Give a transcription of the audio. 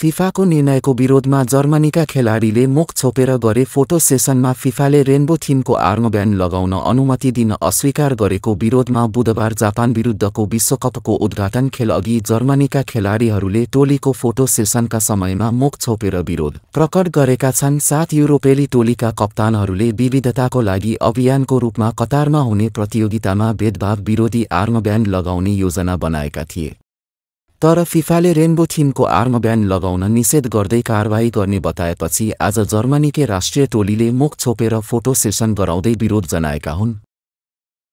फिफाको निर्णयको विरोधमा जर्मनीका खेलाडीले मुख छोपेर गरे फोटो सेसनमा फिफाले रेनबो थिमको आर्म ब्यान्ड लगाउन अनुमति दिन अस्वीकार गरेको विरोधमा बुधबार जापान विरुद्धको विश्वकपको उद्घाटन खेल अघि जर्मनीका खेलाडीहरूले टोलीको फोटो सेसनका समयमा मुख छोपेर विरोध प्रकट गरेका छन् साथ युरोपेली टोलीका कप्तानहरूले विविधताको लागि अभियानको रूपमा कतारमा हुने प्रतियोगितामा भेदभाव विरोधी आर्म ब्यान्ड लगाउने योजना बनाएका थिए तर फिफाले रेनबो थिमको आर्म ब्यान लगाउन निषेध गर्दै कारवाही गर्ने बताएपछि आज जर्मनीकै राष्ट्रिय टोलीले मुख छोपेर फोटो सेसन गराउँदै विरोध जनाएका हुन्